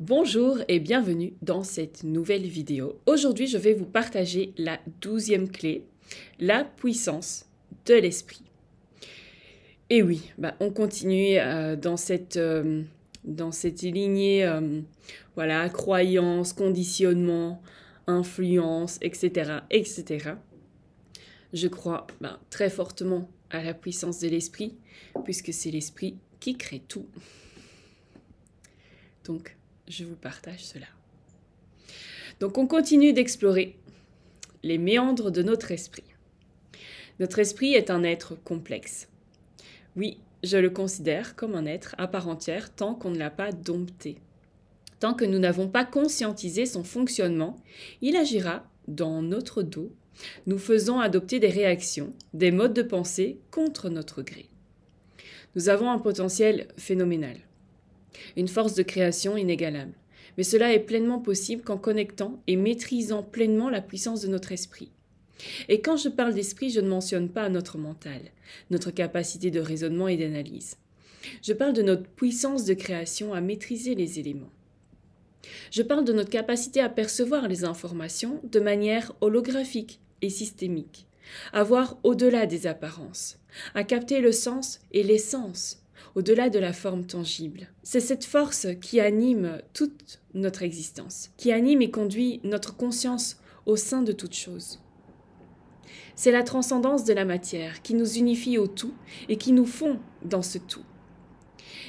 Bonjour et bienvenue dans cette nouvelle vidéo. Aujourd'hui, je vais vous partager la douzième clé, la puissance de l'esprit. Et oui, bah, on continue euh, euh, dans cette... lignée, euh, voilà, croyance, conditionnement, influence, etc., etc. Je crois bah, très fortement à la puissance de l'esprit, puisque c'est l'esprit qui crée tout. Donc, je vous partage cela. Donc on continue d'explorer les méandres de notre esprit. Notre esprit est un être complexe. Oui, je le considère comme un être à part entière tant qu'on ne l'a pas dompté. Tant que nous n'avons pas conscientisé son fonctionnement, il agira dans notre dos, nous faisant adopter des réactions, des modes de pensée contre notre gré. Nous avons un potentiel phénoménal une force de création inégalable. Mais cela est pleinement possible qu'en connectant et maîtrisant pleinement la puissance de notre esprit. Et quand je parle d'esprit, je ne mentionne pas notre mental, notre capacité de raisonnement et d'analyse. Je parle de notre puissance de création à maîtriser les éléments. Je parle de notre capacité à percevoir les informations de manière holographique et systémique, à voir au-delà des apparences, à capter le sens et l'essence au-delà de la forme tangible. C'est cette force qui anime toute notre existence, qui anime et conduit notre conscience au sein de toute chose. C'est la transcendance de la matière qui nous unifie au tout et qui nous fond dans ce tout.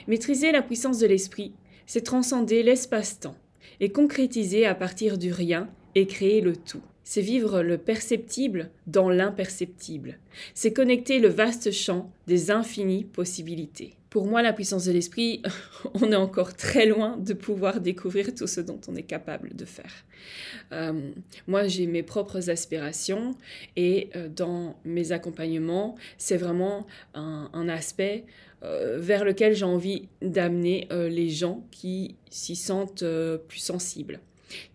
Maîtriser la puissance de l'esprit, c'est transcender l'espace-temps et concrétiser à partir du rien et créer le tout. C'est vivre le perceptible dans l'imperceptible. C'est connecter le vaste champ des infinies possibilités. Pour moi, la puissance de l'esprit, on est encore très loin de pouvoir découvrir tout ce dont on est capable de faire. Euh, moi, j'ai mes propres aspirations et euh, dans mes accompagnements, c'est vraiment un, aspect euh, vers lequel j'ai envie d'amener les gens qui s'y sentent plus sensibles,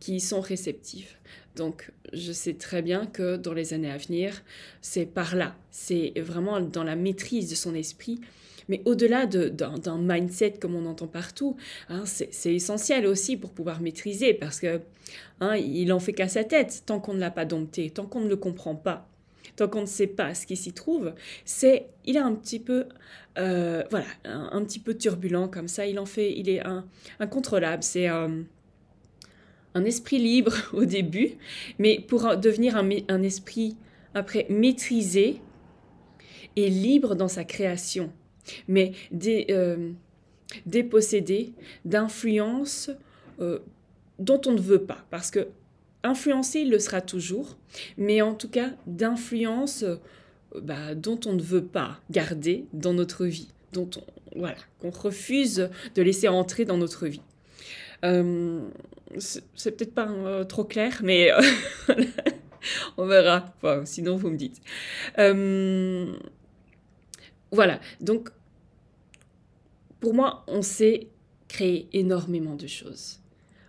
qui sont réceptifs. Donc, je sais très bien que dans les années à venir, c'est par là. C'est vraiment dans la maîtrise de son esprit. Mais au-delà d'un mindset comme on entend partout, hein, c'est essentiel aussi pour pouvoir maîtriser parce que hein, il en fait qu'à sa tête tant qu'on ne l'a pas dompté, tant qu'on ne le comprend pas, tant qu'on ne sait pas ce qui s'y trouve. C'est il est un petit peu euh, voilà un, petit peu turbulent comme ça. Il en fait, il est un, incontrôlable. C'est euh, un esprit libre au début, mais pour devenir un, esprit après maîtrisé et libre dans sa création, mais euh, dépossédé d'influences euh, dont on ne veut pas, parce que influencé, il le sera toujours, mais en tout cas d'influences euh, bah, dont on ne veut pas garder dans notre vie, dont voilà, qu'on refuse de laisser entrer dans notre vie. Euh, c'est peut-être pas euh, trop clair, mais euh, on verra. sinon, vous me dites. voilà. Donc, pour moi, on sait créer énormément de choses.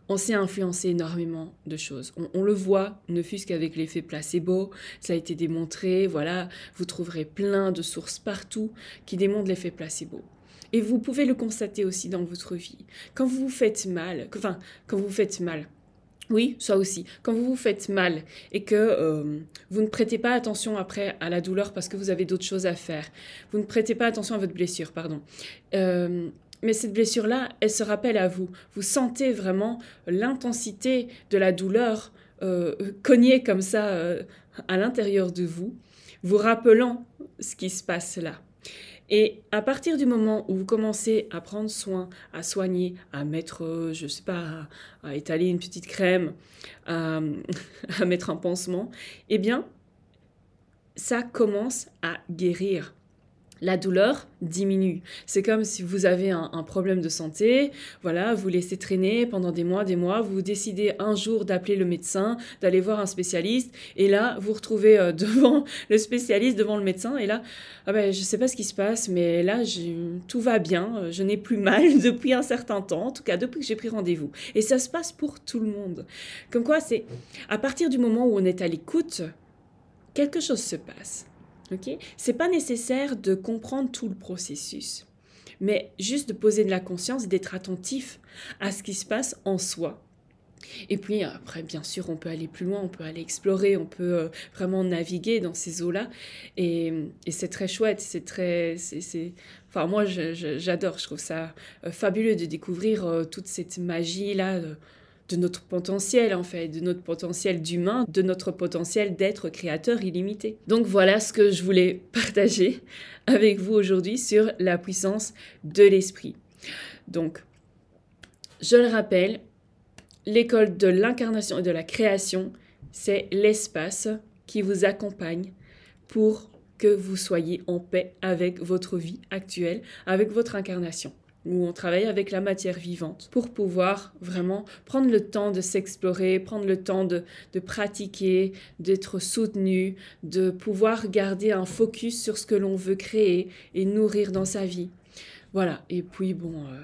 On s'est influencé énormément de choses. On, on le voit, ne fût-ce qu'avec l'effet placebo, ça a été démontré, voilà, vous trouverez plein de sources partout qui démontrent l'effet placebo. Et vous pouvez le constater aussi dans votre vie. Quand vous vous faites mal, enfin, quand vous vous faites mal, oui, ça aussi. Quand vous vous faites mal et que euh, vous ne prêtez pas attention après à la douleur parce que vous avez d'autres choses à faire, vous ne prêtez pas attention à votre blessure, pardon. Euh, mais cette blessure-là, elle se rappelle à vous. Vous sentez vraiment l'intensité de la douleur euh, cognée comme ça à l'intérieur de vous, vous rappelant ce qui se passe là. Et à partir du moment où vous commencez à prendre soin, à soigner, à mettre, euh, je sais pas, à, étaler une petite crème, à mettre un pansement, eh bien, ça commence à guérir la douleur diminue. C'est comme si vous avez un, problème de santé, voilà, vous laissez traîner pendant des mois, des mois, vous décidez un jour d'appeler le médecin, d'aller voir un spécialiste, et là, vous retrouvez euh, devant le spécialiste, devant le médecin, et là, ah ben, je sais pas ce qui se passe, mais là, tout va bien, euh, je n'ai plus mal depuis un certain temps, en tout cas depuis que j'ai pris rendez-vous. Et ça se passe pour tout le monde. Comme quoi, c'est à partir du moment où on est à l'écoute, quelque chose se passe. Ok, Ce pas nécessaire de comprendre tout le processus, mais juste de poser de la conscience et d'être attentif à ce qui se passe en soi. Et puis après, bien sûr, on peut aller plus loin, on peut aller explorer, on peut euh, vraiment naviguer dans ces eaux-là. Et, c'est très chouette, c'est très... c'est Enfin, moi, j'adore, je, je trouve ça euh, fabuleux de découvrir euh, toute cette magie-là de notre potentiel en fait, de notre potentiel d'humain, de notre potentiel d'être créateur illimité. Donc voilà ce que je voulais partager avec vous aujourd'hui sur la puissance de l'esprit. Donc, je le rappelle, l'école de l'incarnation et de la création, c'est l'espace qui vous accompagne pour que vous soyez en paix avec votre vie actuelle, avec votre incarnation où on travaille avec la matière vivante pour pouvoir vraiment prendre le temps de s'explorer, prendre le temps de, pratiquer, d'être soutenu, de pouvoir garder un focus sur ce que l'on veut créer et nourrir dans sa vie. Voilà, et puis bon... Euh,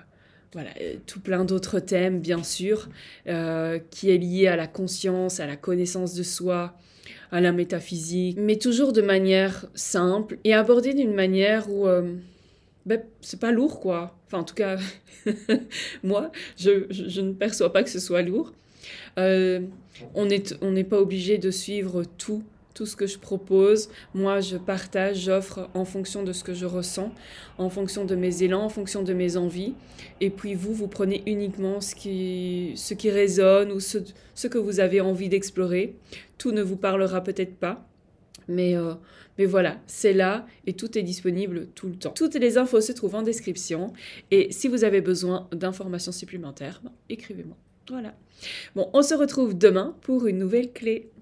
voilà, euh, tout plein d'autres thèmes, bien sûr, euh, qui est lié à la conscience, à la connaissance de soi, à la métaphysique, mais toujours de manière simple et abordée d'une manière où ben, c'est pas lourd, quoi. Enfin, en tout cas, moi, je, ne perçois pas que ce soit lourd. Euh, on n'est pas obligé de suivre tout, tout ce que je propose. Moi, je partage, j'offre en fonction de ce que je ressens, en fonction de mes élans, en fonction de mes envies. Et puis vous, vous prenez uniquement ce qui, ce qui résonne ou ce que vous avez envie d'explorer. Tout ne vous parlera peut-être pas. Mais, euh, mais voilà, c'est là et tout est disponible tout le temps. Toutes les infos se trouvent en description et si vous avez besoin d'informations supplémentaires, ben, écrivez-moi. Voilà. Bon, on se retrouve demain pour une nouvelle clé.